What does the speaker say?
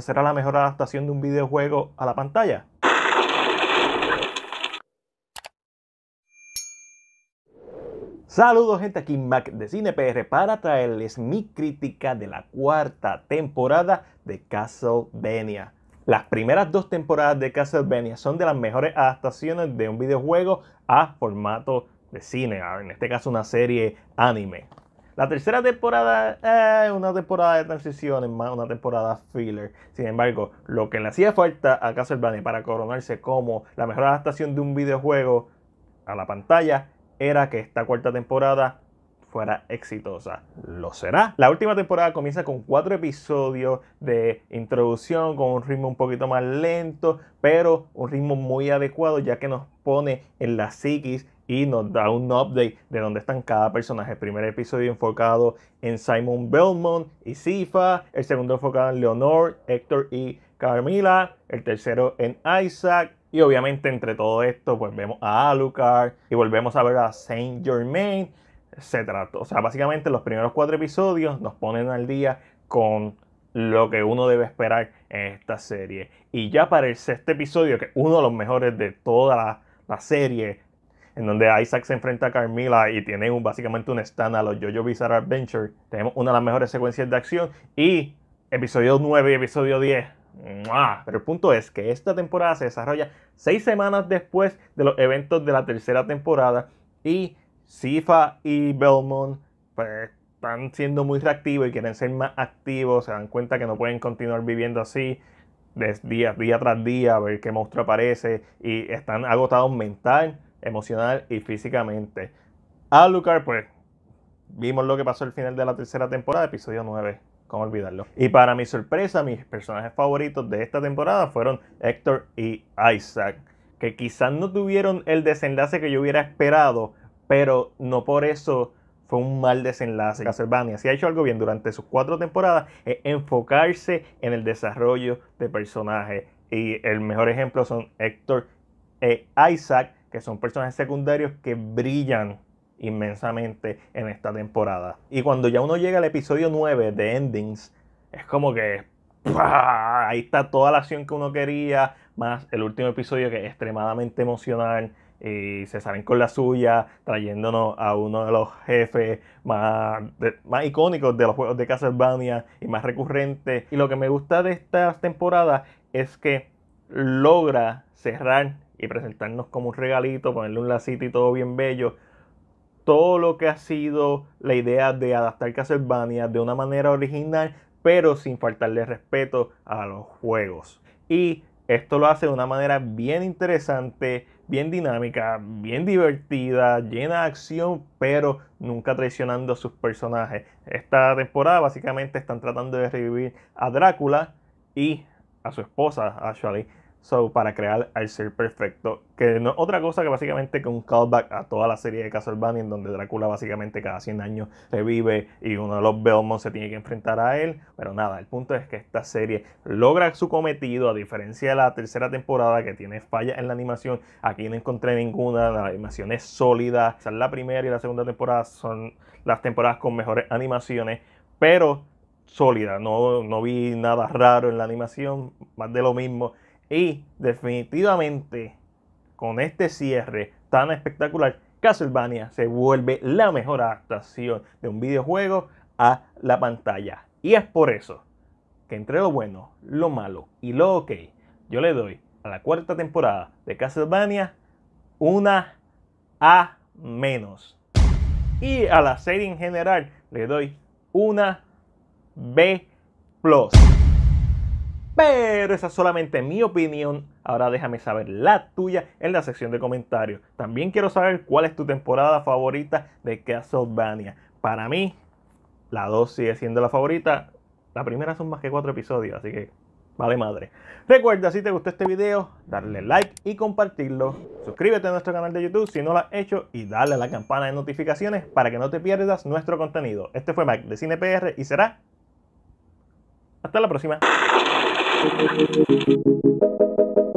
será la mejor adaptación de un videojuego a la pantalla. Saludos gente, aquí Mac de CinePR para traerles mi crítica de la cuarta temporada de Castlevania. Las primeras dos temporadas de Castlevania son de las mejores adaptaciones de un videojuego a formato de cine, ah, en este caso una serie anime. La tercera temporada es eh, una temporada de transiciones, más una temporada filler. Sin embargo, lo que le hacía falta a Castlevania para coronarse como la mejor adaptación de un videojuego a la pantalla era que esta cuarta temporada fuera exitosa. Lo será. La última temporada comienza con cuatro episodios de introducción, con un ritmo un poquito más lento, pero un ritmo muy adecuado ya que nos pone en la psiquis y nos da un update de dónde están cada personaje. El primer episodio enfocado en Simon Belmont y Sifa, el segundo enfocado en Leonor, Héctor y Carmila, el tercero en Isaac, y obviamente entre todo esto, pues vemos a Alucard y volvemos a ver a Saint Germain se O sea, básicamente los primeros cuatro episodios nos ponen al día con lo que uno debe esperar en esta serie. Y ya para el sexto episodio, que es uno de los mejores de toda la, serie, en donde Isaac se enfrenta a Carmilla y tiene un, básicamente un stand a los Jojo Bizarre Adventure, tenemos una de las mejores secuencias de acción. Y episodio 9 y episodio 10. Pero el punto es que esta temporada se desarrolla seis semanas después de los eventos de la tercera temporada y Sifa y Belmont pues, están siendo muy reactivos y quieren ser más activos, se dan cuenta que no pueden continuar viviendo así día, día tras día, a ver qué monstruo aparece y están agotados mental, emocional y físicamente. Alucard, pues, vimos lo que pasó al final de la tercera temporada, episodio 9. ¿Cómo olvidarlo? Y para mi sorpresa, mis personajes favoritos de esta temporada fueron Héctor y Isaac, que quizás no tuvieron el desenlace que yo hubiera esperado, pero no por eso fue un mal desenlace. Castlevania, si ha hecho algo bien durante sus cuatro temporadas, es enfocarse en el desarrollo de personajes. Y el mejor ejemplo son Héctor e Isaac, que son personajes secundarios que brillan inmensamente en esta temporada. Y cuando ya uno llega al episodio 9 de Endings, es como que ahí está toda la acción que uno quería, más el último episodio que es extremadamente emocional y se salen con la suya, trayéndonos a uno de los jefes más, más icónicos de los juegos de Castlevania y más recurrentes. Y lo que me gusta de esta temporada es que logra cerrar y presentarnos como un regalito, ponerle un lacito y todo bien bello. Todo lo que ha sido la idea de adaptar Castlevania de una manera original, pero sin faltarle respeto a los juegos. Y esto lo hace de una manera bien interesante, bien dinámica, bien divertida, llena de acción, pero nunca traicionando a sus personajes. Esta temporada básicamente están tratando de revivir a Drácula y a su esposa, Ashley para crear al ser perfecto, que no, otra cosa que básicamente que un callback a toda la serie de Castlevania, en donde Drácula básicamente cada 100 años revive y uno de los Belmont se tiene que enfrentar a él. Pero nada, el punto es que esta serie logra su cometido, a diferencia de la tercera temporada que tiene fallas en la animación. Aquí no encontré ninguna, la animación es sólida. O la primera y la segunda temporada son las temporadas con mejores animaciones, pero sólida, no, no vi nada raro en la animación, más de lo mismo. Y definitivamente, con este cierre tan espectacular, Castlevania se vuelve la mejor adaptación de un videojuego a la pantalla. Y es por eso que entre lo bueno, lo malo y lo ok, yo le doy a la cuarta temporada de Castlevania una A menos. Y a la serie en general le doy una B plus. Pero esa es solamente mi opinión. Ahora déjame saber la tuya en la sección de comentarios. También quiero saber cuál es tu temporada favorita de Castlevania. Para mí, la 2 sigue siendo la favorita. La primera son más que 4 episodios, así que vale madre. Recuerda, si te gustó este video, darle like y compartirlo. Suscríbete a nuestro canal de YouTube si no lo has hecho y dale a la campana de notificaciones para que no te pierdas nuestro contenido. Este fue Mike de CinePR y será... Hasta la próxima. Thank you.